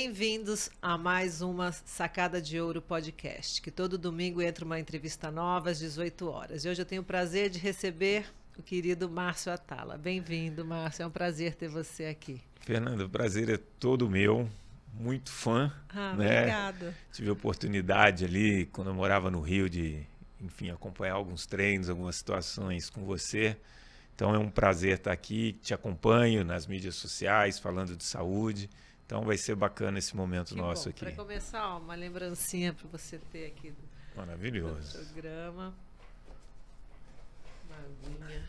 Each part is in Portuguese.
Bem-vindos a mais uma Sacada de Ouro podcast, que todo domingo entra uma entrevista nova às 18 horas. E hoje eu tenho o prazer de receber o querido Márcio Atala. Bem-vindo, Márcio. É um prazer ter você aqui. Fernanda, o prazer é todo meu. Muito fã. Ah, né? Obrigado. Tive a oportunidade ali, quando eu morava no Rio, de enfim, acompanhar alguns treinos, algumas situações com você. Então é um prazer estar aqui, te acompanho nas mídias sociais, falando de saúde. Então vai ser bacana esse momento que nosso bom. aqui. Para começar, ó, uma lembrancinha para você ter aqui do, Maravilhoso. do programa. Uma aguinha.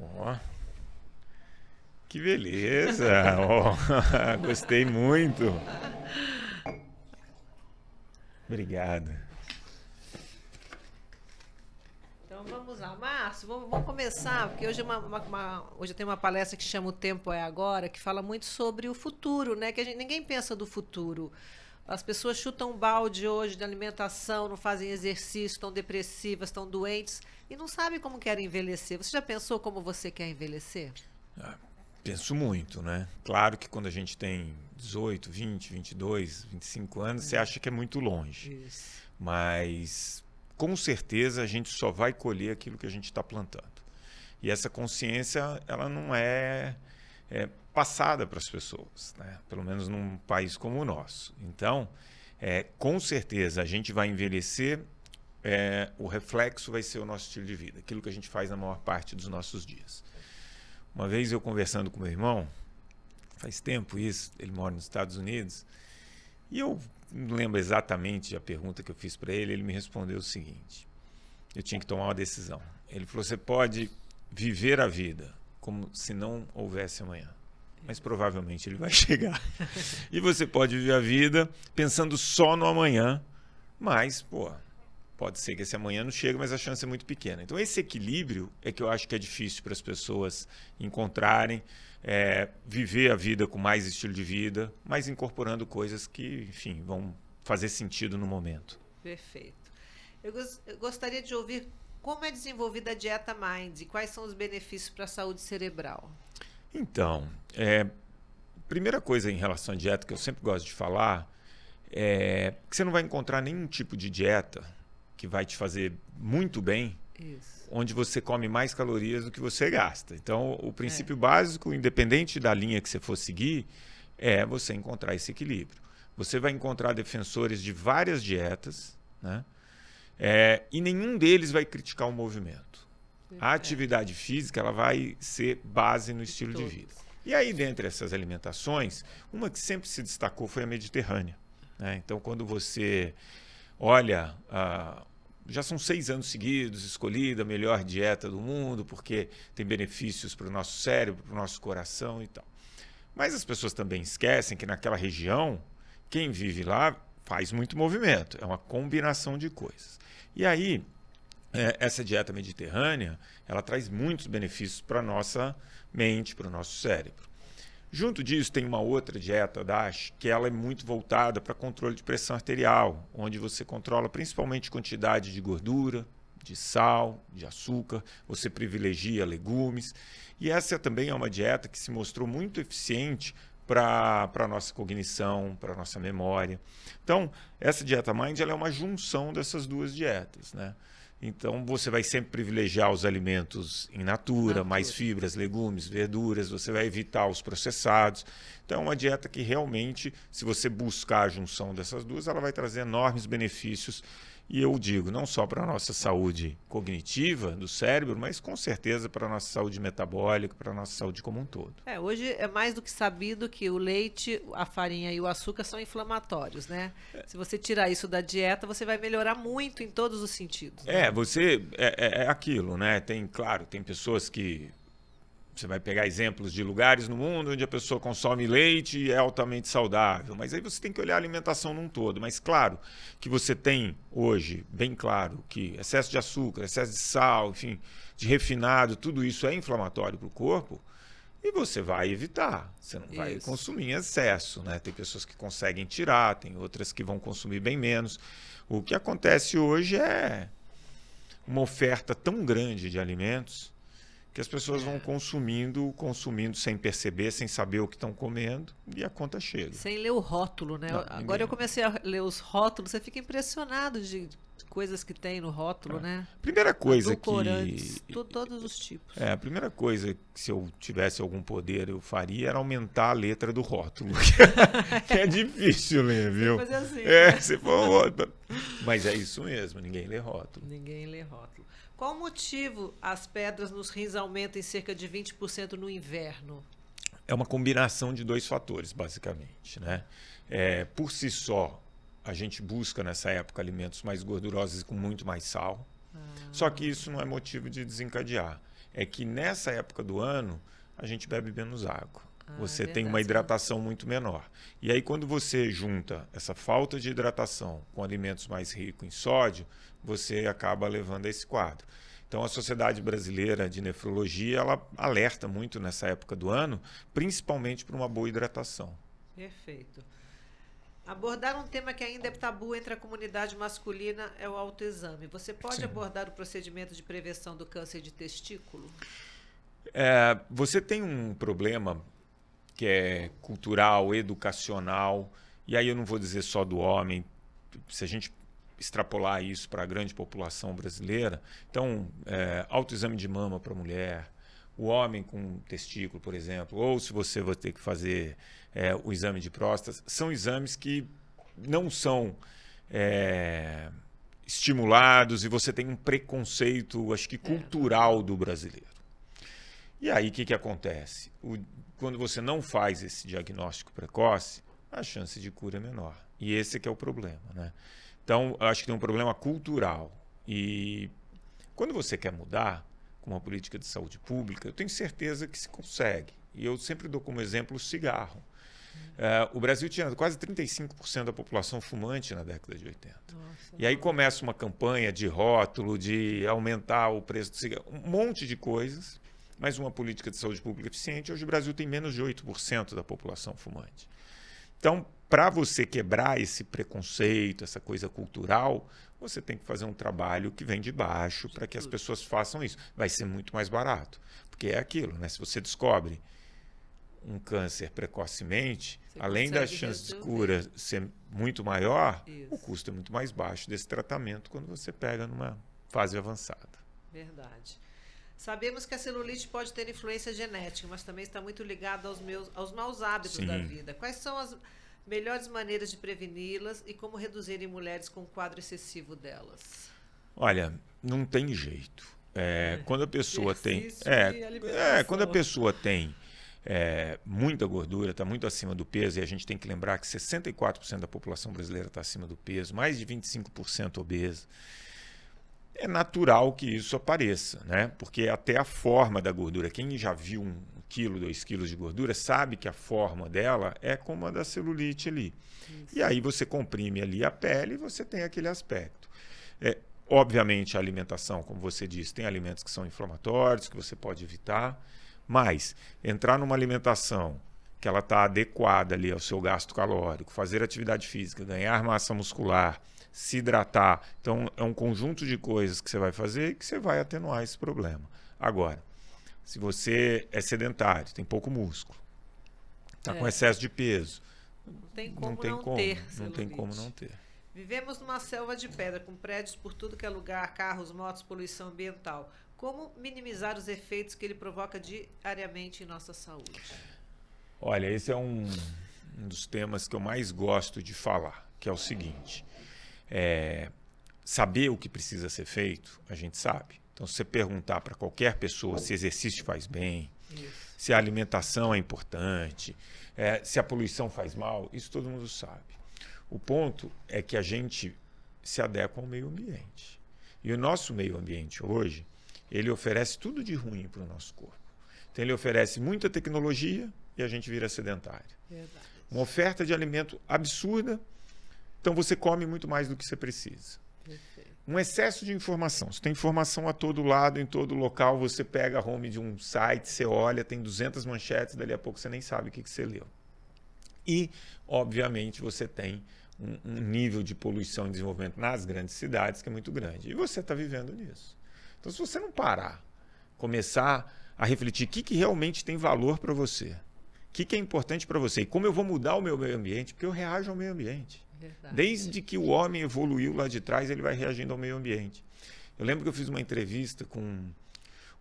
Ó. Que beleza! oh, gostei muito. Obrigado. vamos lá, Márcio, vamos, vamos começar, porque hoje, é uma, uma, uma, hoje tem uma palestra que chama O Tempo é Agora, que fala muito sobre o futuro, né? Que gente, ninguém pensa do futuro. As pessoas chutam um balde hoje de alimentação, não fazem exercício, estão depressivas, estão doentes e não sabem como querem envelhecer. Você já pensou como você quer envelhecer? Ah, penso muito, né? Claro que quando a gente tem 18, 20, 22, 25 anos, é. você uhum. acha que é muito longe. Isso. Mas com certeza a gente só vai colher aquilo que a gente está plantando. E essa consciência, ela não é, é passada para as pessoas, né? pelo menos num país como o nosso. Então, é, com certeza a gente vai envelhecer, é, o reflexo vai ser o nosso estilo de vida, aquilo que a gente faz na maior parte dos nossos dias. Uma vez eu conversando com meu irmão, faz tempo isso, ele mora nos Estados Unidos, e eu não lembro exatamente a pergunta que eu fiz para ele, ele me respondeu o seguinte: eu tinha que tomar uma decisão. Ele falou: você pode viver a vida como se não houvesse amanhã, mas provavelmente ele vai chegar. e você pode viver a vida pensando só no amanhã, mas, pô, Pode ser que esse amanhã não chegue, mas a chance é muito pequena. Então, esse equilíbrio é que eu acho que é difícil para as pessoas encontrarem, é, viver a vida com mais estilo de vida, mas incorporando coisas que, enfim, vão fazer sentido no momento. Perfeito. Eu, eu gostaria de ouvir como é desenvolvida a dieta Mind e quais são os benefícios para a saúde cerebral. Então, é, primeira coisa em relação à dieta que eu sempre gosto de falar é que você não vai encontrar nenhum tipo de dieta que vai te fazer muito bem, Isso. onde você come mais calorias do que você gasta. Então, o princípio é. básico, independente da linha que você for seguir, é você encontrar esse equilíbrio. Você vai encontrar defensores de várias dietas, né? É, e nenhum deles vai criticar o movimento. A atividade física ela vai ser base no estilo de vida. E aí, dentre essas alimentações, uma que sempre se destacou foi a mediterrânea. Né? Então, quando você olha, ah, já são seis anos seguidos escolhida a melhor dieta do mundo, porque tem benefícios para o nosso cérebro, para o nosso coração e tal. Mas as pessoas também esquecem que naquela região, quem vive lá faz muito movimento, é uma combinação de coisas. E aí, é, essa dieta mediterrânea, ela traz muitos benefícios para a nossa mente, para o nosso cérebro. Junto disso tem uma outra dieta DASH que ela é muito voltada para controle de pressão arterial, onde você controla principalmente quantidade de gordura, de sal, de açúcar, você privilegia legumes. E essa também é uma dieta que se mostrou muito eficiente para a nossa cognição, para a nossa memória. Então, essa dieta Mind ela é uma junção dessas duas dietas, né? Então você vai sempre privilegiar os alimentos em natura, natura, mais fibras, legumes, verduras, você vai evitar os processados. Então é uma dieta que realmente, se você buscar a junção dessas duas, ela vai trazer enormes benefícios e eu digo, não só para a nossa saúde cognitiva do cérebro, mas com certeza para a nossa saúde metabólica, para a nossa saúde como um todo. É, hoje é mais do que sabido que o leite, a farinha e o açúcar são inflamatórios, né? É. Se você tirar isso da dieta, você vai melhorar muito em todos os sentidos. Né? É, você. É, é, é aquilo, né? Tem, claro, tem pessoas que você vai pegar exemplos de lugares no mundo onde a pessoa consome leite e é altamente saudável, mas aí você tem que olhar a alimentação num todo. Mas claro que você tem hoje, bem claro, que excesso de açúcar, excesso de sal, enfim, de refinado, tudo isso é inflamatório para o corpo e você vai evitar. Você não vai Isso. consumir em excesso, né? Tem pessoas que conseguem tirar, tem outras que vão consumir bem menos. O que acontece hoje é uma oferta tão grande de alimentos que as pessoas vão consumindo, consumindo sem perceber, sem saber o que estão comendo, e a conta chega. Sem ler o rótulo, né? Não, Agora ninguém... eu comecei a ler os rótulos, você fica impressionado de coisas que tem no rótulo, é. né? Primeira coisa que tu, todos os tipos. É, a primeira coisa que se eu tivesse algum poder eu faria era aumentar a letra do rótulo, que é difícil ler, viu? é assim. É, né? se for... Mas é isso mesmo, ninguém lê rótulo. Ninguém lê rótulo. Qual o motivo as pedras nos rins aumentam em cerca de 20% no inverno? É uma combinação de dois fatores, basicamente. Né? É, por si só, a gente busca nessa época alimentos mais gordurosos e com muito mais sal. Ah. Só que isso não é motivo de desencadear. É que nessa época do ano, a gente bebe menos água. Ah, você tem uma hidratação muito menor. E aí, quando você junta essa falta de hidratação com alimentos mais ricos em sódio, você acaba levando a esse quadro. Então, a Sociedade Brasileira de Nefrologia ela alerta muito nessa época do ano, principalmente para uma boa hidratação. Perfeito. Abordar um tema que ainda é tabu entre a comunidade masculina é o autoexame. Você pode Sim. abordar o procedimento de prevenção do câncer de testículo? É, você tem um problema que é cultural, educacional, e aí eu não vou dizer só do homem, se a gente extrapolar isso para a grande população brasileira, então, é, autoexame de mama para mulher, o homem com testículo, por exemplo, ou se você vai ter que fazer é, o exame de próstata, são exames que não são é, estimulados e você tem um preconceito, acho que é. cultural do brasileiro. E aí o que, que acontece? O quando você não faz esse diagnóstico precoce, a chance de cura é menor. E esse é que é o problema, né? Então, acho que tem um problema cultural. E quando você quer mudar com uma política de saúde pública, eu tenho certeza que se consegue. E eu sempre dou como exemplo o cigarro. Uh, o Brasil tinha quase 35% da população fumante na década de 80. Nossa, e aí começa uma campanha de rótulo, de aumentar o preço do cigarro, um monte de coisas mas uma política de saúde pública eficiente, hoje o Brasil tem menos de 8% da população fumante. Então, para você quebrar esse preconceito, essa coisa cultural, você tem que fazer um trabalho que vem de baixo para que as pessoas façam isso. Vai ser muito mais barato, porque é aquilo, né? Se você descobre um câncer precocemente, você além da chance resolver. de cura ser muito maior, isso. o custo é muito mais baixo desse tratamento quando você pega numa fase avançada. Verdade. Sabemos que a celulite pode ter influência genética, mas também está muito ligada aos, meus, aos maus hábitos Sim. da vida. Quais são as melhores maneiras de preveni-las e como reduzir em mulheres com quadro excessivo delas? Olha, não tem jeito. É, é. quando a pessoa tem. É, é, quando a pessoa tem é, muita gordura, está muito acima do peso, e a gente tem que lembrar que 64% da população brasileira está acima do peso, mais de 25% obesa é natural que isso apareça, né? Porque até a forma da gordura, quem já viu um quilo, dois quilos de gordura, sabe que a forma dela é como a da celulite ali. Isso. E aí você comprime ali a pele e você tem aquele aspecto. É, obviamente a alimentação, como você disse, tem alimentos que são inflamatórios, que você pode evitar, mas entrar numa alimentação que ela está adequada ali ao seu gasto calórico, fazer atividade física, ganhar massa muscular, se hidratar. Então, é um conjunto de coisas que você vai fazer que você vai atenuar esse problema. Agora, se você é sedentário, tem pouco músculo, está é. com excesso de peso, tem não tem não como, ter não tem como não ter. Vivemos numa selva de pedra, com prédios por tudo que é lugar, carros, motos, poluição ambiental. Como minimizar os efeitos que ele provoca diariamente em nossa saúde? Olha, esse é um, um dos temas que eu mais gosto de falar, que é o seguinte: é, saber o que precisa ser feito, a gente sabe. Então, se você perguntar para qualquer pessoa se exercício faz bem, isso. se a alimentação é importante, é, se a poluição faz mal, isso todo mundo sabe. O ponto é que a gente se adequa ao meio ambiente. E o nosso meio ambiente hoje, ele oferece tudo de ruim para o nosso corpo. Então, ele oferece muita tecnologia e a gente vira sedentário. Verdade. Uma oferta de alimento absurda então você come muito mais do que você precisa. Perfeito. Um excesso de informação. Você tem informação a todo lado, em todo local. Você pega a home de um site, você olha, tem 200 manchetes, dali a pouco você nem sabe o que, que você leu. E, obviamente, você tem um, um nível de poluição e desenvolvimento nas grandes cidades que é muito grande. E você está vivendo nisso. Então, se você não parar, começar a refletir o que, que realmente tem valor para você, o que, que é importante para você e como eu vou mudar o meu meio ambiente, porque eu reajo ao meio ambiente. Verdade. Desde que o homem evoluiu lá de trás, ele vai reagindo ao meio ambiente. Eu lembro que eu fiz uma entrevista com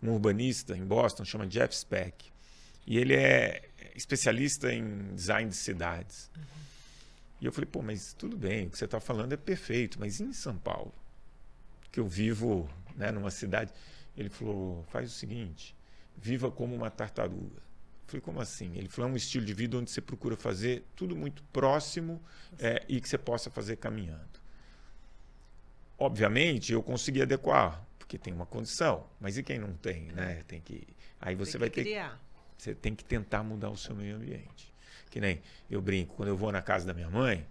um urbanista em Boston, chama Jeff Speck, e ele é especialista em design de cidades. Uhum. E eu falei, pô, mas tudo bem, o que você está falando é perfeito, mas em São Paulo, que eu vivo né, numa cidade. Ele falou: faz o seguinte, viva como uma tartaruga. Falei, como assim? Ele falou, é um estilo de vida onde você procura fazer tudo muito próximo é, e que você possa fazer caminhando. Obviamente, eu consegui adequar, porque tem uma condição. Mas e quem não tem, né? Tem que... Aí você tem vai que ter criar. Você tem que tentar mudar o seu meio ambiente. Que nem eu brinco, quando eu vou na casa da minha mãe,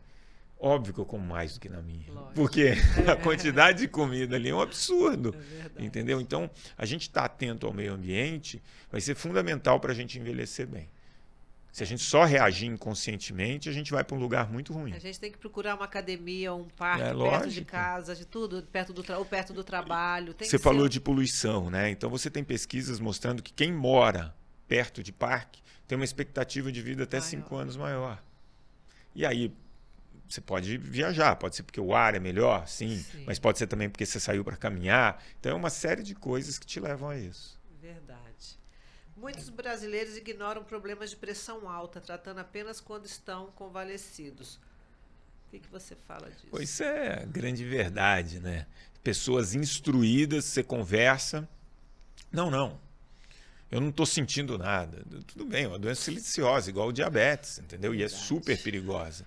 Óbvio que eu como mais do que na minha. Lógico. Porque a quantidade de comida ali é um absurdo. É entendeu? Então, a gente estar tá atento ao meio ambiente vai ser fundamental para a gente envelhecer bem. Se a gente só reagir inconscientemente, a gente vai para um lugar muito ruim. A gente tem que procurar uma academia, um parque é, perto de casa, de tudo, perto do ou perto do trabalho. Tem você falou ser... de poluição, né? Então você tem pesquisas mostrando que quem mora perto de parque tem uma expectativa de vida até maior. cinco anos maior. E aí, você pode viajar, pode ser porque o ar é melhor, sim, sim. mas pode ser também porque você saiu para caminhar. Então é uma série de coisas que te levam a isso. Verdade. Muitos brasileiros ignoram problemas de pressão alta, tratando apenas quando estão convalescidos. O que, que você fala disso? Pois é, a grande verdade, né? Pessoas instruídas, você conversa. Não, não. Eu não estou sentindo nada. Tudo bem, é uma doença silenciosa, igual o diabetes, entendeu? Verdade. E é super perigosa.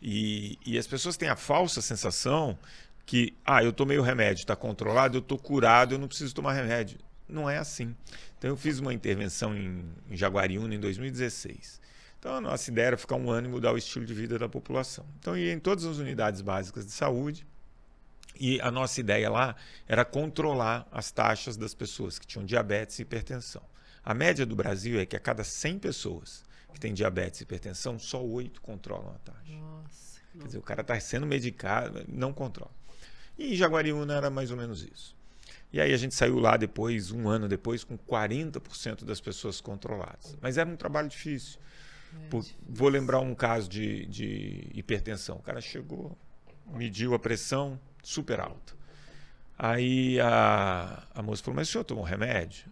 E, e as pessoas têm a falsa sensação que, ah, eu tomei o remédio, está controlado, eu estou curado, eu não preciso tomar remédio. Não é assim. Então, eu fiz uma intervenção em, em Jaguariúna em 2016. Então, a nossa ideia era ficar um ano e mudar o estilo de vida da população. Então, ia em todas as unidades básicas de saúde e a nossa ideia lá era controlar as taxas das pessoas que tinham diabetes e hipertensão. A média do Brasil é que a cada 100 pessoas que tem diabetes e hipertensão, só oito controlam a taxa. Nossa. Quer dizer, o cara está sendo medicado, não controla. E Jaguariúna era mais ou menos isso. E aí a gente saiu lá depois, um ano depois, com 40% das pessoas controladas. Mas era um trabalho difícil. É Por, difícil. Vou lembrar um caso de, de hipertensão. O cara chegou, mediu a pressão super alta. Aí a, a moça falou, mas o senhor tomou remédio?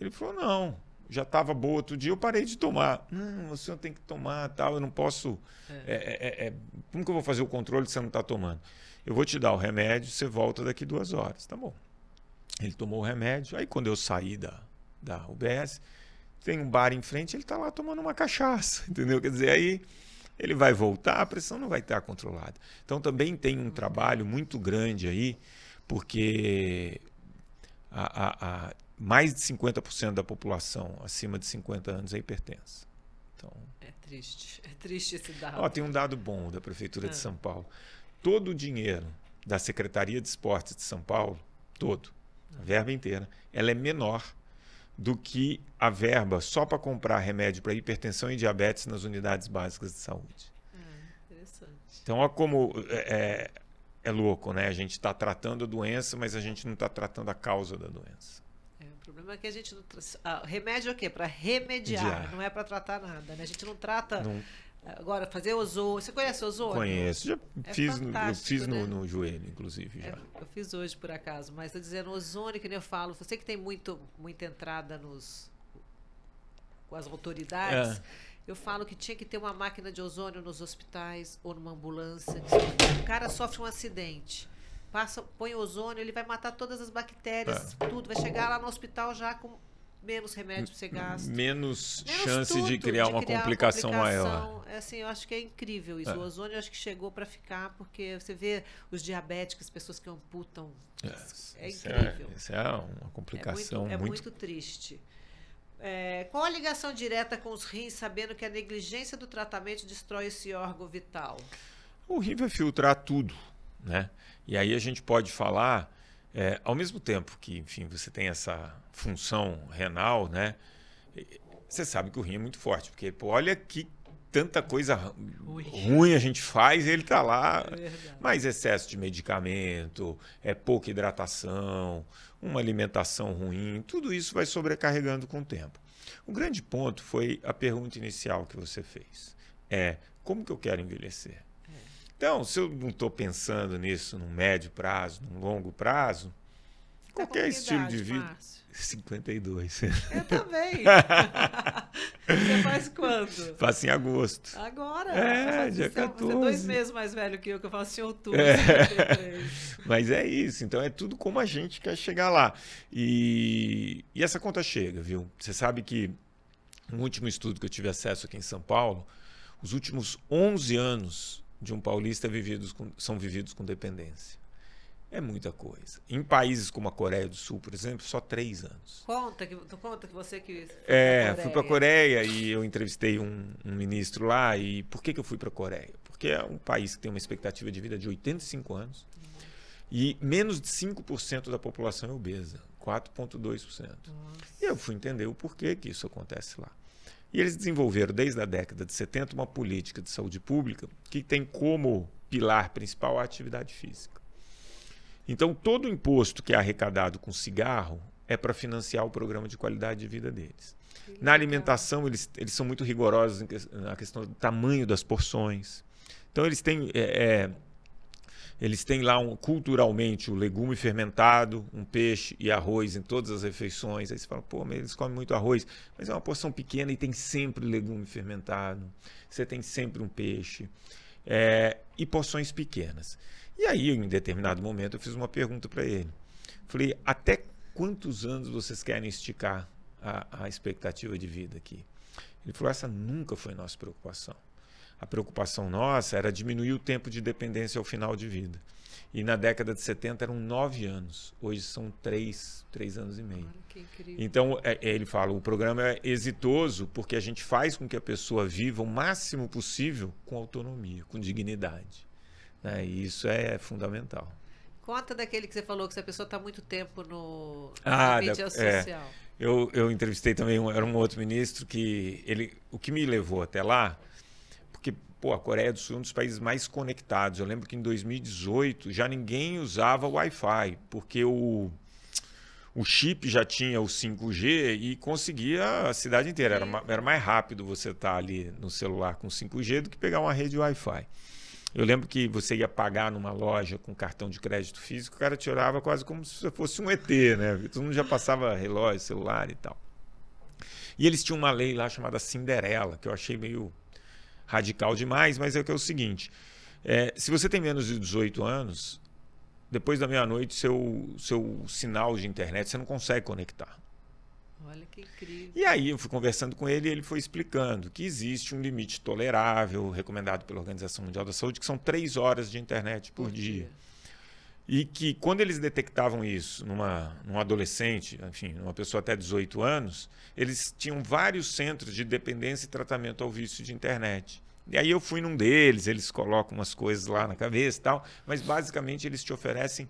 Ele falou, não já estava boa outro dia, eu parei de tomar. Hum. Não, o senhor tem que tomar, tal, eu não posso. É. É, é, é, é como que eu vou fazer o controle se você não está tomando? Eu vou te dar o remédio, você volta daqui duas horas, tá bom. Ele tomou o remédio, aí quando eu saí da, da UBS, tem um bar em frente, ele está lá tomando uma cachaça, entendeu? Quer dizer, aí ele vai voltar, a pressão não vai estar controlada. Então também tem um trabalho muito grande aí, porque a, a, a, mais de 50% da população acima de 50 anos é hipertensa. Então, é triste, é triste esse dado. Ó, tem um dado bom da Prefeitura ah. de São Paulo. Todo o dinheiro da Secretaria de Esportes de São Paulo, todo, a verba inteira, ela é menor do que a verba só para comprar remédio para hipertensão e diabetes nas unidades básicas de saúde. Ah, interessante. Então, olha como é, é, é louco, né? A gente está tratando a doença, mas a gente não está tratando a causa da doença problema é que a gente não. Ah, remédio é o quê? Para remediar, não é para tratar nada. Né? A gente não trata. Não. Agora, fazer ozônio. Você conhece ozônio? Conheço. Já é fiz, eu fiz né? no, no, joelho, inclusive. Já. É, eu fiz hoje, por acaso. Mas estou tá dizendo ozônio, que nem eu falo. Você que tem muito, muita entrada nos, com as autoridades. É. Eu falo que tinha que ter uma máquina de ozônio nos hospitais ou numa ambulância. O cara sofre um acidente passa, põe ozônio, ele vai matar todas as bactérias, é. tudo. Vai chegar lá no hospital já com menos remédio pra você gasta. Menos, menos chance de, criar de criar uma complicação, complicação, maior. É assim, eu acho que é incrível isso. É. O ozônio eu acho que chegou para ficar, porque você vê os diabéticos, pessoas que amputam. É, é, é incrível. Isso é, é, uma complicação. É muito, é muito... muito triste. qual a ligação direta com os rins, sabendo que a negligência do tratamento destrói esse órgão vital? O rim vai filtrar tudo. Né? E aí a gente pode falar, é, ao mesmo tempo que, enfim, você tem essa função renal, né? Você sabe que o rim é muito forte, porque pô, olha que tanta coisa Ui. ruim a gente faz, ele tá lá. É mas excesso de medicamento, é pouca hidratação, uma alimentação ruim, tudo isso vai sobrecarregando com o tempo. O grande ponto foi a pergunta inicial que você fez. É como que eu quero envelhecer? Então, se eu não estou pensando nisso num médio prazo, num longo prazo, tá qualquer estilo de vida. Márcio? 52. Eu também. Você faz quando? Faço em agosto. Agora? É, dia seu, 14. Você é dois meses mais velho que eu, que eu faço em outubro. É. Mas é isso. Então é tudo como a gente quer chegar lá. E, e essa conta chega, viu? Você sabe que no último estudo que eu tive acesso aqui em São Paulo, os últimos 11 anos de um paulista vividos com, são vividos com dependência. É muita coisa. Em países como a Coreia do Sul, por exemplo, só três anos. Conta que, conta que você que. É, pra fui para a Coreia e eu entrevistei um, um, ministro lá. E por que, que eu fui para a Coreia? Porque é um país que tem uma expectativa de vida de 85 anos uhum. e menos de 5% da população é obesa 4,2%. E eu fui entender o porquê que isso acontece lá. E eles desenvolveram, desde a década de 70, uma política de saúde pública que tem como pilar principal a atividade física. Então, todo o imposto que é arrecadado com cigarro é para financiar o programa de qualidade de vida deles. Na alimentação, eles, eles são muito rigorosos na questão do tamanho das porções. Então, eles têm. É, é, eles têm lá um, culturalmente o legume fermentado, um peixe e arroz em todas as refeições. Aí você fala, pô, mas eles comem muito arroz. Mas é uma porção pequena e tem sempre legume fermentado. Você tem sempre um peixe. É, e porções pequenas. E aí, em determinado momento, eu fiz uma pergunta para ele. Falei, até quantos anos vocês querem esticar a, a expectativa de vida aqui? Ele falou, essa nunca foi nossa preocupação a preocupação nossa era diminuir o tempo de dependência ao final de vida. E na década de 70 eram nove anos, hoje são três, três anos e meio. então, é, é, ele fala, o programa é exitoso porque a gente faz com que a pessoa viva o máximo possível com autonomia, com dignidade. Né? E isso é fundamental. Conta daquele que você falou, que se a pessoa está muito tempo no, no ah, mídia é. social. É, eu, eu entrevistei também, um, era um outro ministro que ele, o que me levou até lá pô, a Coreia do Sul é um dos países mais conectados. Eu lembro que em 2018 já ninguém usava Wi-Fi, porque o, o chip já tinha o 5G e conseguia a cidade inteira. Era, era mais rápido você estar tá ali no celular com 5G do que pegar uma rede Wi-Fi. Eu lembro que você ia pagar numa loja com cartão de crédito físico, o cara te olhava quase como se fosse um ET, né? Todo mundo já passava relógio, celular e tal. E eles tinham uma lei lá chamada Cinderela, que eu achei meio radical demais, mas é que é o seguinte: é, se você tem menos de 18 anos, depois da meia-noite, seu, seu sinal de internet você não consegue conectar. Olha que incrível. E aí eu fui conversando com ele e ele foi explicando que existe um limite tolerável recomendado pela Organização Mundial da Saúde, que são três horas de internet por, por dia. dia. E que quando eles detectavam isso numa, num adolescente, enfim, numa pessoa até 18 anos, eles tinham vários centros de dependência e tratamento ao vício de internet. E aí eu fui num deles, eles colocam umas coisas lá na cabeça e tal, mas basicamente eles te oferecem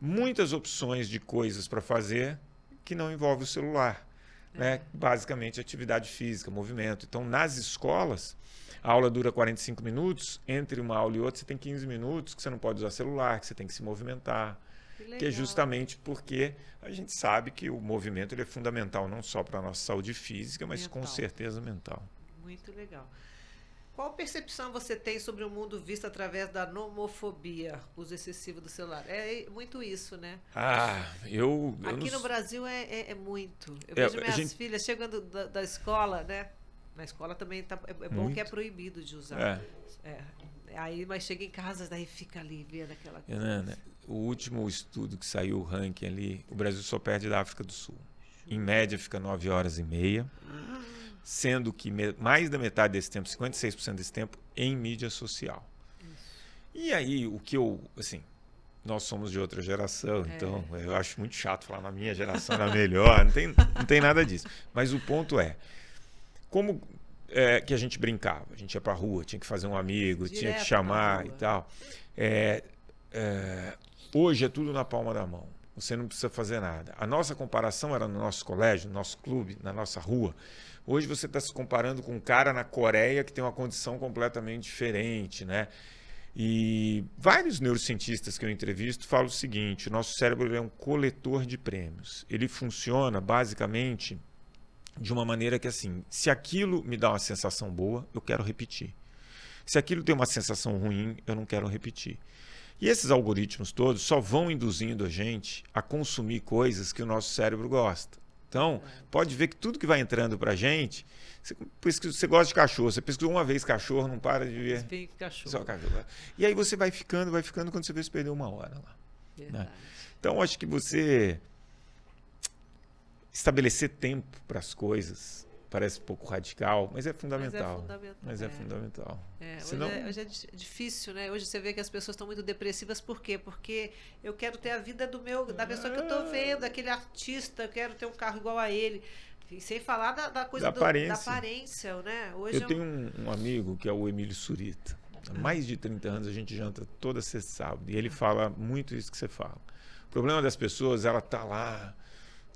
muitas opções de coisas para fazer que não envolve o celular. Né? É. Basicamente atividade física, movimento. Então, nas escolas, a aula dura 45 minutos, entre uma aula e outra você tem 15 minutos que você não pode usar celular, que você tem que se movimentar. Que, que é justamente porque a gente sabe que o movimento é fundamental não só para a nossa saúde física, mas mental. com certeza mental. Muito legal. Qual percepção você tem sobre o mundo visto através da nomofobia, uso excessivo do celular? É, é muito isso, né? Ah, eu. eu Aqui não... no Brasil é, é, é muito. Eu é, vejo é, minhas gente... filhas chegando da, da escola, né? Na escola também tá, é, é bom que é proibido de usar. É. é. Aí, mas chega em casa, daí fica ali vendo aquela é, né, coisa. Né? o último estudo que saiu o ranking ali, o Brasil só perde da África do Sul. Em média fica 9 horas e meia. Ah. Sendo que mais da metade desse tempo, 56% desse tempo, em mídia social. Isso. E aí, o que eu, assim, nós somos de outra geração, é. então eu acho muito chato falar na minha geração era melhor, não tem, não tem nada disso. Mas o ponto é, como é, que a gente brincava? A gente ia pra rua, tinha que fazer um amigo, Direto tinha que chamar e tal. É, é, hoje é tudo na palma da mão. Você não precisa fazer nada. A nossa comparação era no nosso colégio, no nosso clube, na nossa rua. Hoje você está se comparando com um cara na Coreia que tem uma condição completamente diferente, né? E vários neurocientistas que eu entrevisto falam o seguinte: o nosso cérebro é um coletor de prêmios. Ele funciona basicamente de uma maneira que assim, se aquilo me dá uma sensação boa, eu quero repetir. Se aquilo tem uma sensação ruim, eu não quero repetir. E esses algoritmos todos só vão induzindo a gente a consumir coisas que o nosso cérebro gosta. Então, pode ver que tudo que vai entrando pra gente, você, que você gosta de cachorro, você pesquisou uma vez cachorro, não para de ver. Tem cachorro. Só cachorro. E aí você vai ficando, vai ficando, quando você vê, se perdeu uma hora lá. Né? Então, acho que você estabelecer tempo para as coisas. Parece um pouco radical, mas é fundamental. Mas é fundamental. Mas é. É fundamental. É. Senão... É, hoje, é, hoje, é, difícil, né? Hoje você vê que as pessoas estão muito depressivas, por quê? Porque eu quero ter a vida do meu, da pessoa que eu estou vendo, aquele artista, eu quero ter um carro igual a ele. E sem falar da, da coisa da, do, aparência. da aparência, né? Hoje eu é tenho um, um amigo que é o Emílio Surita. Há mais de 30 anos a gente janta toda sexta sábado. E ele fala muito isso que você fala. O problema das pessoas, ela tá lá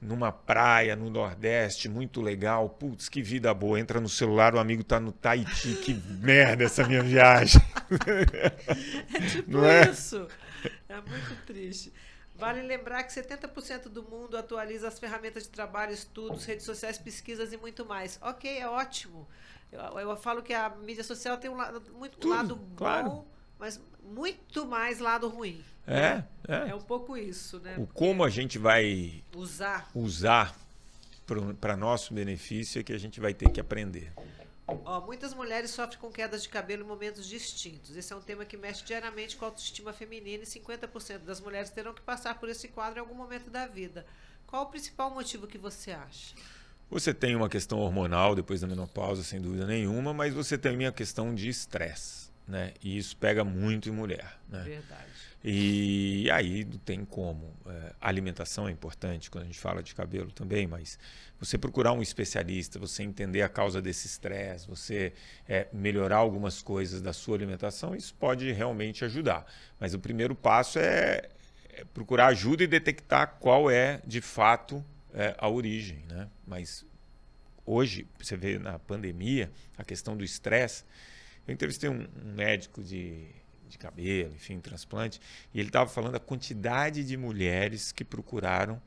numa praia no Nordeste, muito legal. Putz, que vida boa. Entra no celular, o amigo tá no Tahiti. Que merda essa minha viagem. É tipo Não é? isso. É muito triste. Vale lembrar que 70% do mundo atualiza as ferramentas de trabalho, estudos, redes sociais, pesquisas e muito mais. Ok, é ótimo. Eu, eu falo que a mídia social tem um, lado muito Tudo, lado bom, claro. mas muito mais lado ruim. É, é. É um pouco isso, né? O como a gente vai usar, usar para nosso benefício é que a gente vai ter que aprender. Ó, muitas mulheres sofrem com quedas de cabelo em momentos distintos. Esse é um tema que mexe diariamente com a autoestima feminina e 50% das mulheres terão que passar por esse quadro em algum momento da vida. Qual o principal motivo que você acha? Você tem uma questão hormonal depois da menopausa, sem dúvida nenhuma, mas você tem a questão de estresse né? E isso pega muito em mulher, né? Verdade. E aí não tem como. É, alimentação é importante quando a gente fala de cabelo também, mas você procurar um especialista, você entender a causa desse estresse, você é, melhorar algumas coisas da sua alimentação, isso pode realmente ajudar. Mas o primeiro passo é, é procurar ajuda e detectar qual é de fato é, a origem, né? Mas hoje você vê na pandemia a questão do estresse eu entrevistei um, um médico de, de cabelo, enfim, transplante, e ele estava falando a quantidade de mulheres que procuraram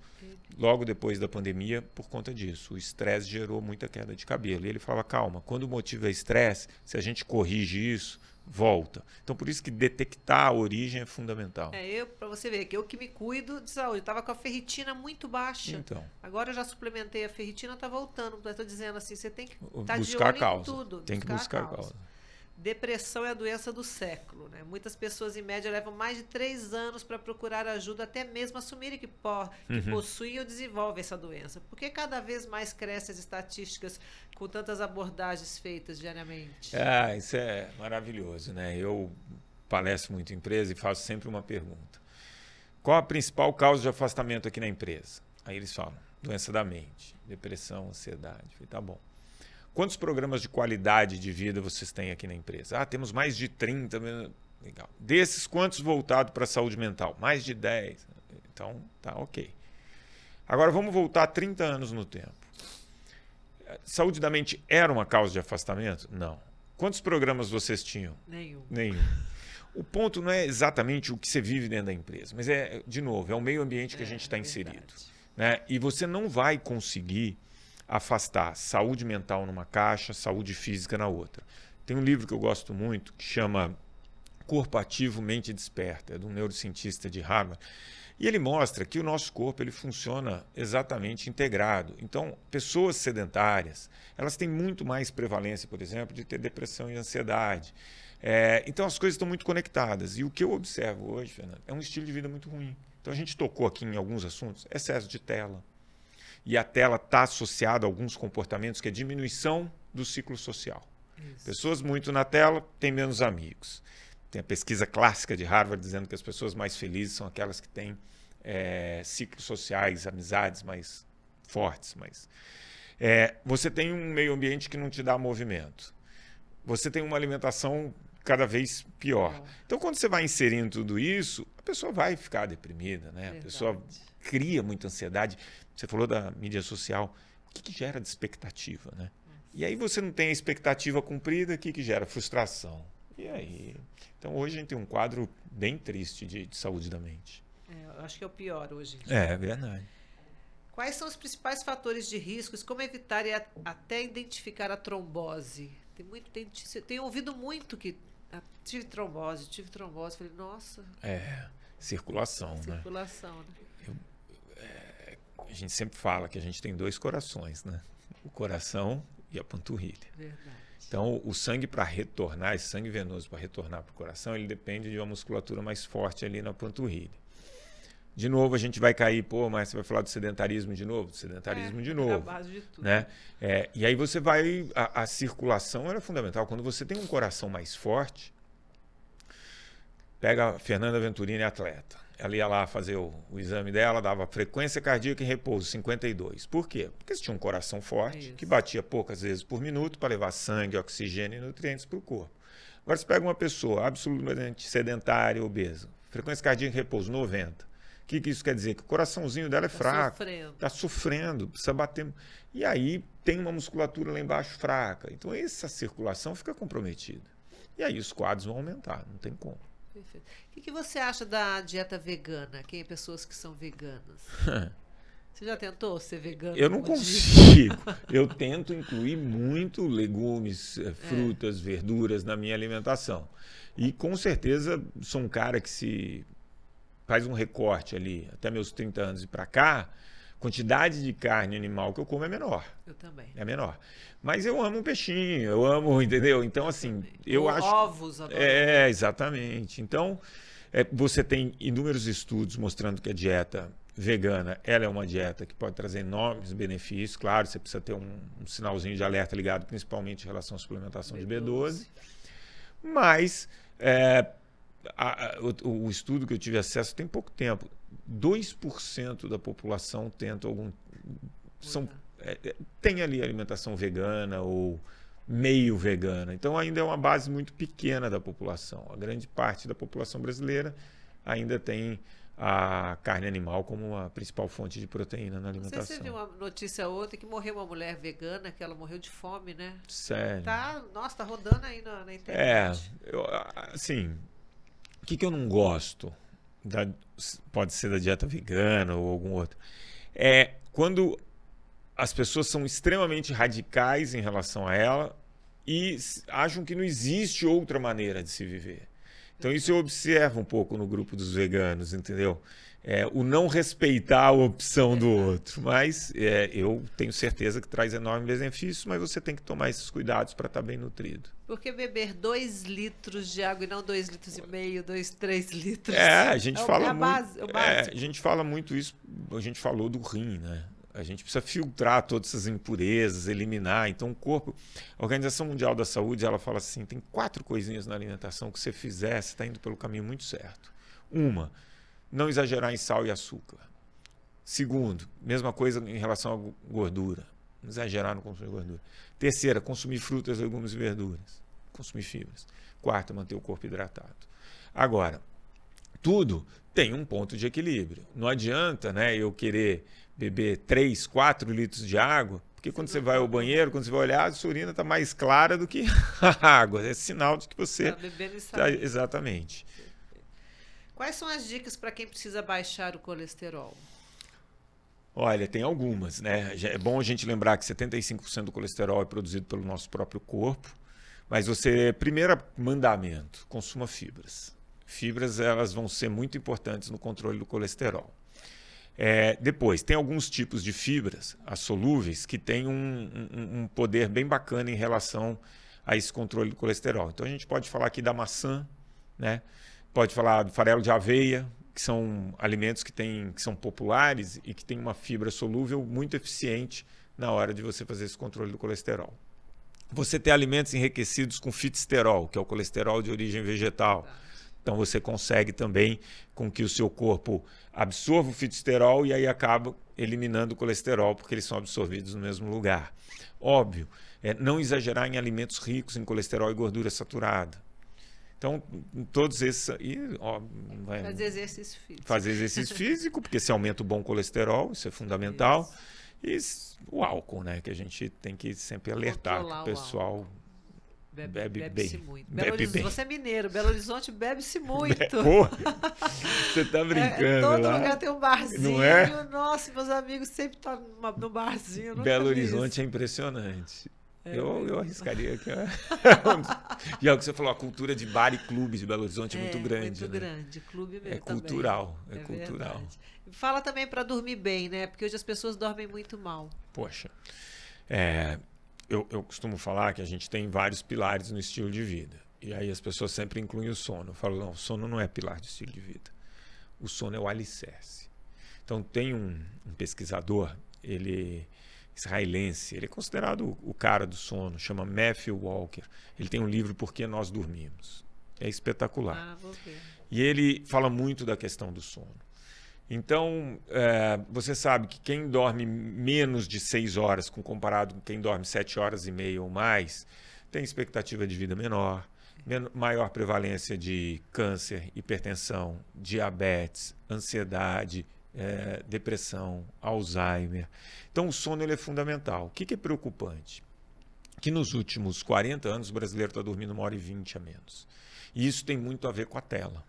logo depois da pandemia por conta disso. O estresse gerou muita queda de cabelo. E ele falava: calma, quando o motivo é estresse, se a gente corrige isso, volta. Então, por isso que detectar a origem é fundamental. É, eu, para você ver, que eu que me cuido de saúde. Eu com a ferritina muito baixa. Então. Agora eu já suplementei a ferritina, está voltando. Estou dizendo assim, você tem que tá buscar de olho a causa. Tudo, tem buscar que buscar a causa. A causa. Depressão é a doença do século. Né? Muitas pessoas, em média, levam mais de três anos para procurar ajuda, até mesmo assumirem que, po que uhum. possuem ou desenvolvem essa doença. Porque cada vez mais crescem as estatísticas com tantas abordagens feitas diariamente. Ah, isso é maravilhoso. Né? Eu palestro muito em empresa e faço sempre uma pergunta: Qual a principal causa de afastamento aqui na empresa? Aí eles falam: doença da mente, depressão, ansiedade. Eu falei, tá bom. Quantos programas de qualidade de vida vocês têm aqui na empresa? Ah, temos mais de 30. Legal. Desses, quantos voltados para a saúde mental? Mais de 10. Então, tá ok. Agora vamos voltar 30 anos no tempo. Saúde da mente era uma causa de afastamento? Não. Quantos programas vocês tinham? Nenhum. Nenhum. O ponto não é exatamente o que você vive dentro da empresa, mas é, de novo, é o meio ambiente que é, a gente está é inserido. Né? E você não vai conseguir afastar saúde mental numa caixa, saúde física na outra. Tem um livro que eu gosto muito que chama Corpo Ativo, Mente Desperta, é de um neurocientista de Harvard. E ele mostra que o nosso corpo ele funciona exatamente integrado. Então, pessoas sedentárias, elas têm muito mais prevalência, por exemplo, de ter depressão e ansiedade. É, então, as coisas estão muito conectadas. E o que eu observo hoje, Fernando, é um estilo de vida muito ruim. Então, a gente tocou aqui em alguns assuntos: excesso de tela, e a tela está associada a alguns comportamentos, que é diminuição do ciclo social. Isso. Pessoas muito na tela têm menos amigos. Tem a pesquisa clássica de Harvard dizendo que as pessoas mais felizes são aquelas que têm é, ciclos sociais, amizades mais fortes. Mas é, eh, você tem um meio ambiente que não te dá movimento. Você tem uma alimentação cada vez pior. Então, quando você vai inserindo tudo isso, a pessoa vai ficar deprimida, né? Verdade. A pessoa cria muita ansiedade. Você falou da mídia social. O que, que gera de expectativa, né? E aí você não tem a expectativa cumprida, o que, que gera? Frustração. E aí? Então hoje a gente tem um quadro bem triste de, de saúde da mente. É, eu acho que é o pior hoje. É, é verdade. Quais são os principais fatores de riscos? Como evitar e a, até identificar a trombose? Tem muito, tem, tenho ouvido muito que ah, tive trombose, tive trombose. Falei, nossa. É, circulação, circulação né? Circulação, né? a gente sempre fala que a gente tem dois corações, né? O coração e a panturrilha. Verdade. Então, o sangue para retornar, esse sangue venoso para retornar para o coração, ele depende de uma musculatura mais forte ali na panturrilha. De novo, a gente vai cair, pô, mas você vai falar do sedentarismo de novo? Do sedentarismo é, de novo. É a base de tudo. Né? É, e aí você vai. A, a circulação era é fundamental. Quando você tem um coração mais forte, pega a Fernanda Venturini, é atleta ela ia lá fazer o, o, exame dela, dava frequência cardíaca em repouso, 52. Por quê? Porque você tinha um coração forte, é que batia poucas vezes por minuto para levar sangue, oxigênio e nutrientes para o corpo. Agora você pega uma pessoa absolutamente sedentária, obesa, frequência cardíaca em repouso, 90. O que, que isso quer dizer? Que o coraçãozinho dela é tá fraco, está sofrendo, precisa bater. E aí tem uma musculatura lá embaixo fraca. Então essa circulação fica comprometida. E aí os quadros vão aumentar, não tem como. Perfeito. O que, você acha da dieta vegana? Quem é pessoas que são veganas? você já tentou ser vegano? Eu não consigo. eu tento incluir muito legumes, eh, é. frutas, é. verduras na minha alimentação. E com certeza sou um cara que se faz um recorte ali, até meus 30 anos e para cá, quantidade de carne animal que eu como é menor. Eu também. É menor. Mas eu amo um peixinho, eu amo, entendeu? Então, assim, eu, eu acho. Ovos, adoro. É, exatamente. Então, é, você tem inúmeros estudos mostrando que a dieta vegana ela é uma dieta que pode trazer enormes benefícios. Claro, você precisa ter um, um sinalzinho de alerta ligado, principalmente em relação à suplementação B12. de B12. Mas. É, a, a, o, o, estudo que eu tive acesso tem pouco tempo. 2% da população tenta algum. São, é, é, tem ali alimentação vegana ou meio vegana. Então ainda é uma base muito pequena da população. A grande parte da população brasileira ainda tem a carne animal como a principal fonte de proteína na alimentação. Você viu uma notícia outra que morreu uma mulher vegana, que ela morreu de fome, né? Sério. Tá, nossa, tá rodando aí na, na é, internet. É, eu, assim, o que, que eu não gosto? da, pode ser da dieta vegana ou algum outro, é quando as pessoas são extremamente radicais em relação a ela e acham que não existe outra maneira de se viver. Então isso eu observo um pouco no grupo dos veganos, entendeu? é, o não respeitar a opção do outro. Mas é, eu tenho certeza que traz enorme benefício, mas você tem que tomar esses cuidados para estar tá bem nutrido. Porque beber dois litros de água e não dois litros e meio, dois, três litros. É, a gente é fala é a base, muito. É, a gente fala muito isso. A gente falou do rim, né? A gente precisa filtrar todas essas impurezas, eliminar. Então, o corpo. A Organização Mundial da Saúde ela fala assim: tem quatro coisinhas na alimentação que você fizer, você está indo pelo caminho muito certo. Uma, não exagerar em sal e açúcar. Segundo, mesma coisa em relação à gordura. Não exagerar no consumo de gordura. Terceira, consumir frutas, legumes e verduras. Consumir fibras. Quarta, manter o corpo hidratado. Agora, tudo tem um ponto de equilíbrio. Não adianta né, eu querer beber 3, 4 litros de água, porque quando você vai ao banheiro, quando você vai olhar, a sua urina está mais clara do que a água. É sinal de que você. Está bebendo e tá, Exatamente. Quais são as dicas para quem precisa baixar o colesterol? Olha, tem algumas, né? É bom a gente lembrar que 75% do colesterol é produzido pelo nosso próprio corpo, mas você, primeiro mandamento, consuma fibras. Fibras elas vão ser muito importantes no controle do colesterol. É, depois, tem alguns tipos de fibras, as solúveis, que têm um, um, um poder bem bacana em relação a esse controle do colesterol. Então a gente pode falar aqui da maçã, né? pode falar do farelo de aveia, que são alimentos que, tem, que são populares e que têm uma fibra solúvel muito eficiente na hora de você fazer esse controle do colesterol. Você tem alimentos enriquecidos com fitosterol, que é o colesterol de origem vegetal. Então você consegue também com que o seu corpo absorva o fitosterol e aí acaba eliminando o colesterol, porque eles são absorvidos no mesmo lugar. Óbvio, é não exagerar em alimentos ricos em colesterol e gordura saturada. Então, todos esses. E, ó, vai, fazer exercício físico. Fazer exercício físico, porque se aumenta o bom colesterol, isso é fundamental. Isso. E o álcool, né? Que a gente tem que sempre alertar que o pessoal. Bebe, bebe, bebe bem. muito. Belo bebe bem. Você é mineiro, Belo Horizonte bebe-se muito. Porra, você tá é, é brincando. É, todo lá. lugar tem um barzinho. Não é? Nossa, meus amigos sempre estão tá no barzinho. Belo Horizonte isso. é impressionante. É, eu, é. eu arriscaria que é e é o que você falou, a cultura de bar e clube de Belo Horizonte é, é muito grande. Muito né? grande, clube mesmo. É também. cultural, é, é cultural. Verdade. Fala também para dormir bem, né? Porque hoje as pessoas dormem muito mal. Poxa. É, eu, eu costumo falar que a gente tem vários pilares no estilo de vida. E aí as pessoas sempre incluem o sono. Eu falo, não, o sono não é pilar do estilo de vida. O sono é o alicerce. Então tem um, um pesquisador, ele israelense. Ele é considerado o cara do sono, chama Matthew Walker. Ele tem um livro Por que Nós Dormimos. É espetacular. Ah, e ele fala muito da questão do sono. Então, é, você sabe que quem dorme menos de seis horas, comparado com quem dorme sete horas e meia ou mais, tem expectativa de vida menor, maior prevalência de câncer, hipertensão, diabetes, ansiedade, é, depressão, Alzheimer. Então, o sono ele é fundamental. O que, que é preocupante? Que nos últimos 40 anos o brasileiro está dormindo uma hora e vinte a menos. E isso tem muito a ver com a tela.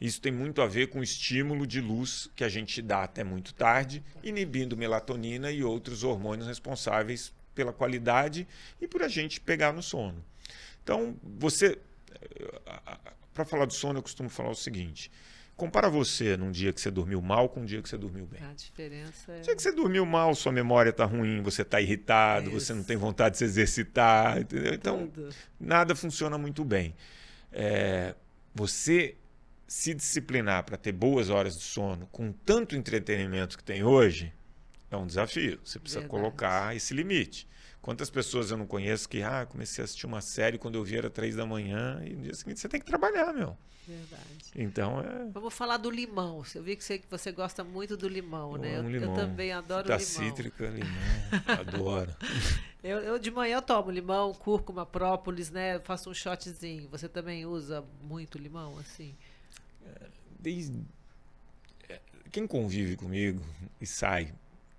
Isso tem muito a ver com o estímulo de luz que a gente dá até muito tarde, inibindo melatonina e outros hormônios responsáveis pela qualidade e por a gente pegar no sono. Então, você. Eh, Para falar do sono, eu costumo falar o seguinte: Compara você num dia que você dormiu mal com um dia que você dormiu bem. A diferença é. dia que você dormiu mal, sua memória está ruim, você está irritado, você não tem vontade de se exercitar, entendeu? Então, Tudo. nada funciona muito bem. É, você se disciplinar para ter boas horas de sono com tanto entretenimento que tem hoje é um desafio. Você precisa Verdade. colocar esse limite. Quantas pessoas eu não conheço que, ah, comecei a assistir uma série quando eu vi era três da manhã e no dia seguinte você tem que trabalhar, meu. Verdade. Então é. Vamos falar do limão. Eu vi que você, que você gosta muito do limão, né? eu né? Eu, limão. eu, também adoro tá limão. cítrica, limão. adoro. eu, eu, de manhã eu tomo limão, cúrcuma, própolis, né? Eu faço um shotzinho. Você também usa muito limão, assim? É, desde... É, quem convive comigo e sai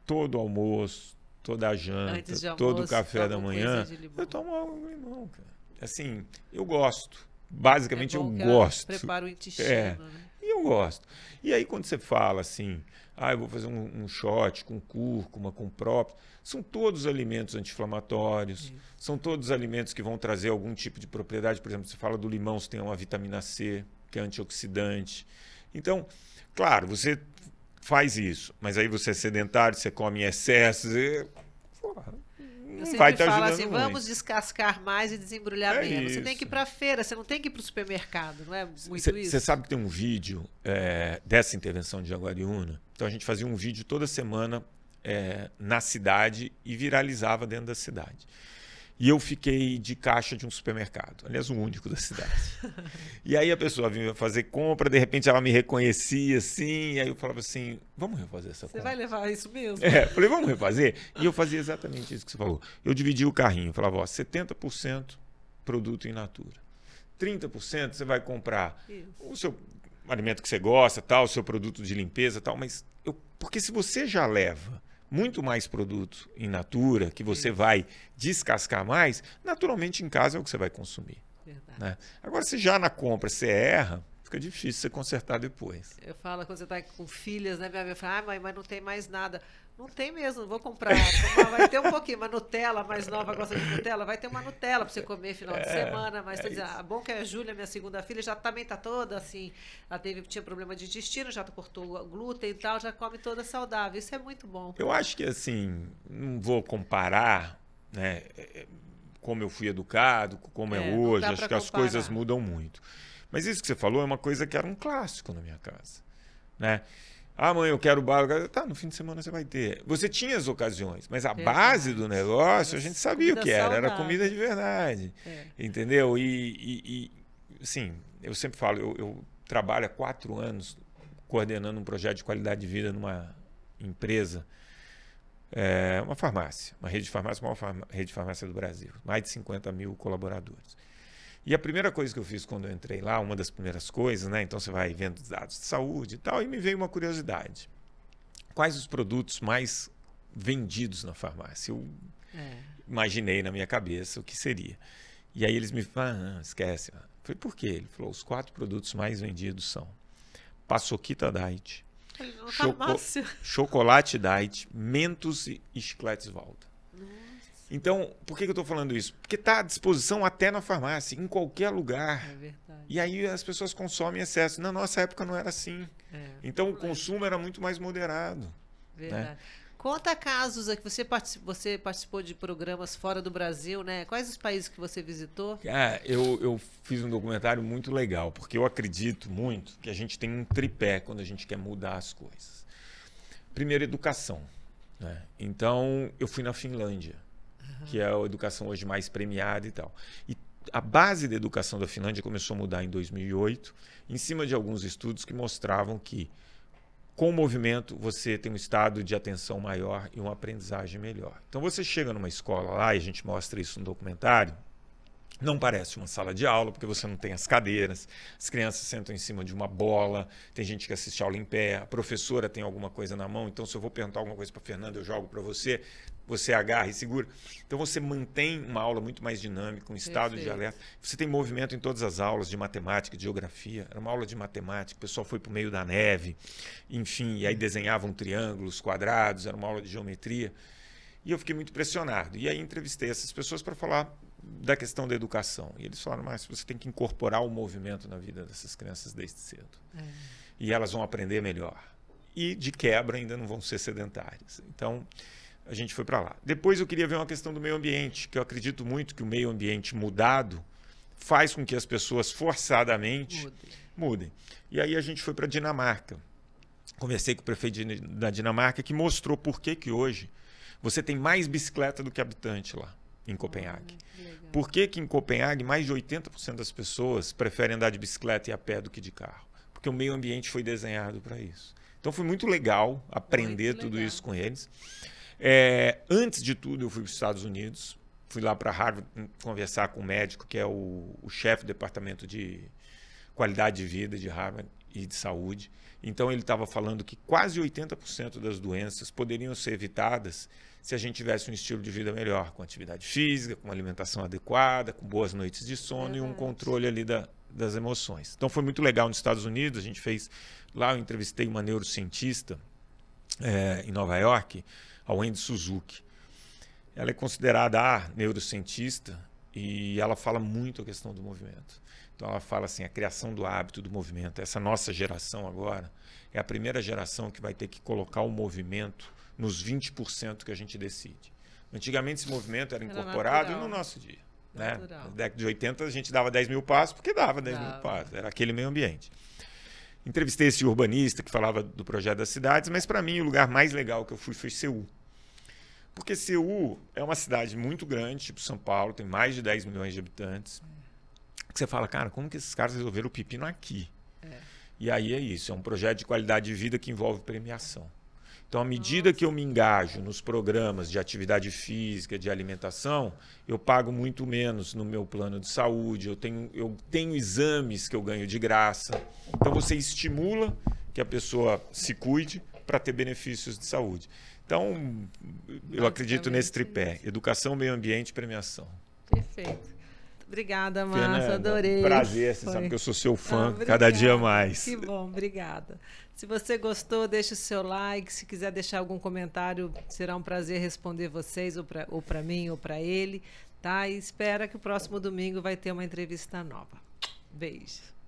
todo almoço, toda a janta, almoço, todo o café da manhã, eu tomo água com limão, cara. Assim, eu gosto. Basicamente é eu gosto. Prepara o intestino. É. Né? E eu gosto. E aí quando você fala assim, ah, eu vou fazer um, um shot com cúrcuma, com própolis, são todos alimentos anti-inflamatórios, são todos alimentos que vão trazer algum tipo de propriedade. Por exemplo, você fala do limão, você tem uma vitamina C, que é antioxidante. Então, claro, você faz isso. Mas aí você é sedentário, você come em excesso, você... Porra, não vai te ajudando assim, muito. vamos descascar mais e desembrulhar é menos. Isso. Você tem que ir para feira, você não tem que ir para o supermercado, não é muito cê, isso? Você sabe que tem um vídeo é, dessa intervenção de Jaguariúna? Então a gente fazia um vídeo toda semana é, na cidade e viralizava dentro da cidade. E eu fiquei de caixa de um supermercado, aliás, o único da cidade. e aí a pessoa vinha fazer compra, de repente ela me reconhecia assim, e aí eu falava assim: vamos refazer essa você compra. Você vai levar isso mesmo? É, falei: vamos refazer? E eu fazia exatamente isso que você falou. Eu dividi o carrinho, falava: ó, 70% produto in natura. 30% você vai comprar isso. o seu alimento que você gosta, tal, o seu produto de limpeza, tal, mas eu, porque se você já leva muito mais produto in natura, que você vai descascar mais, naturalmente em casa é o que você vai consumir. Né? Agora, se já na compra você erra, fica difícil você consertar depois. Eu falo quando você está com filhas, né? Minha mãe fala, ah, mãe, mas não tem mais nada. Não tem mesmo, vou comprar. Vai ter um pouquinho, uma Nutella mais nova, gosta de Nutella? Vai ter uma Nutella para você comer final de é, semana, mas é dizendo, ah, bom que a Júlia, minha segunda filha, já também está toda assim, ela teve, tinha problema de intestino, já cortou glúten e tal, já come toda saudável. Isso é muito bom. Eu acho que assim, não vou comparar, né, é, é, como eu fui educado, como é, é hoje, acho que as coisas mudam muito. Mas isso que você falou é uma coisa que era um clássico na minha casa, né? Ah, mãe, eu quero bala. Tá, no fim de semana você vai ter. Você tinha as ocasiões, mas a é, base do negócio a gente sabia o que era. Saudável. Era comida de verdade. É. Entendeu? E, e, e, sim, eu sempre falo, eu, eu, trabalho há quatro anos coordenando um projeto de qualidade de vida numa empresa, é, uma farmácia, uma rede de farmácia, a maior farma, rede de farmácia do Brasil. Mais de 50 mil colaboradores. E a primeira coisa que eu fiz quando eu entrei lá, uma das primeiras coisas, né? Então você vai vendo os dados de saúde e tal, e me veio uma curiosidade. Quais os produtos mais vendidos na farmácia? Eu é. imaginei na minha cabeça o que seria. E aí eles me falaram, ah, esquece. Ah. Eu falei, por quê? Ele falou, os quatro produtos mais vendidos são Paçoquita Diet, Choco farmácia. Chocolate Diet, Mentos e Chicletes Volta. Hum. Então, por que, que eu estou falando isso? Porque está à disposição até na farmácia, em qualquer lugar. É verdade. E aí as pessoas consomem excesso. Na nossa época não era assim. É, então o é. consumo era muito mais moderado. Né? Verdade. Né? Conta casos aqui. Você, participou, você participou de programas fora do Brasil, né? Quais os países que você visitou? Ah, eu, eu fiz um documentário muito legal, porque eu acredito muito que a gente tem um tripé quando a gente quer mudar as coisas. Primeiro, educação. Né? Então, eu fui na Finlândia que é a educação hoje mais premiada e tal. E a base da educação da Finlândia começou a mudar em 2008, em cima de alguns estudos que mostravam que com o movimento você tem um estado de atenção maior e uma aprendizagem melhor. Então você chega numa escola lá e a gente mostra isso no documentário, não parece uma sala de aula, porque você não tem as cadeiras, as crianças sentam em cima de uma bola, tem gente que assiste aula em pé, a professora tem alguma coisa na mão, então se eu vou perguntar alguma coisa para Fernanda, eu jogo para você você agarra e segura. Então você mantém uma aula muito mais dinâmica, um estado Perfeito. de alerta. Você tem movimento em todas as aulas de matemática, de geografia. Era uma aula de matemática, o pessoal foi para o meio da neve, enfim, e aí uhum. desenhavam triângulos, quadrados, era uma aula de geometria. E eu fiquei muito impressionado. E aí entrevistei essas pessoas para falar da questão da educação. E eles falaram, mas você tem que incorporar o movimento na vida dessas crianças desde cedo. É. E elas vão aprender melhor. E, de quebra, ainda não vão ser sedentárias. Então, a gente foi para lá. Depois eu queria ver uma questão do meio ambiente, que eu acredito muito que o meio ambiente mudado faz com que as pessoas forçadamente mudem. mudem. E aí a gente foi para a Dinamarca. Conversei com o prefeito da Dinamarca que mostrou por que, que hoje você tem mais bicicleta do que habitante lá em Copenhague. Ah, por que, que em Copenhague mais de 80% das pessoas preferem andar de bicicleta e a pé do que de carro? Porque o meio ambiente foi desenhado para isso. Então foi muito legal aprender muito legal. tudo isso com eles. É, antes de tudo, eu fui para os Estados Unidos, fui lá para Harvard conversar com um médico que é o, o chefe do departamento de qualidade de vida de Harvard e de saúde. Então ele estava falando que quase 80% das doenças poderiam ser evitadas se a gente tivesse um estilo de vida melhor, com atividade física, com alimentação adequada, com boas noites de sono e um controle ali da, das emoções. Então foi muito legal nos Estados Unidos, a gente fez lá, eu entrevistei uma neurocientista é, em Nova York, a Wendy Suzuki. Ela é considerada a neurocientista e ela fala muito a questão do movimento. Então ela fala assim, a criação do hábito do movimento. Essa nossa geração agora é a primeira geração que vai ter que colocar o movimento nos 20% que a gente decide. Antigamente esse movimento era incorporado era no nosso dia. Né? Na década de 80 a gente dava 10 mil passos porque dava 10 dava. mil passos. Era aquele meio ambiente. Entrevistei esse urbanista que falava do projeto das cidades, mas para mim o lugar mais legal que eu fui foi Seul. Porque Seul é uma cidade muito grande, tipo São Paulo, tem mais de 10 milhões de habitantes. É. Que você fala, cara, como que esses caras resolveram o pepino aqui? É. E aí é isso, é um projeto de qualidade de vida que envolve premiação. Então, à medida Nossa. que eu me engajo nos programas de atividade física, de alimentação, eu pago muito menos no meu plano de saúde, eu tenho, eu tenho exames que eu ganho de graça. Então, você estimula que a pessoa se cuide para ter benefícios de saúde. Então, eu acredito nesse tripé: educação, meio ambiente e premiação. Perfeito. Obrigada, Márcio. É, adorei. Prazer, você Foi. sabe que eu sou seu fã ah, cada dia mais. Que bom, obrigada. Se você gostou, deixe o seu like. Se quiser deixar algum comentário, será um prazer responder vocês, ou para mim, ou para ele. Tá? E espera que o próximo domingo vai ter uma entrevista nova. Beijo.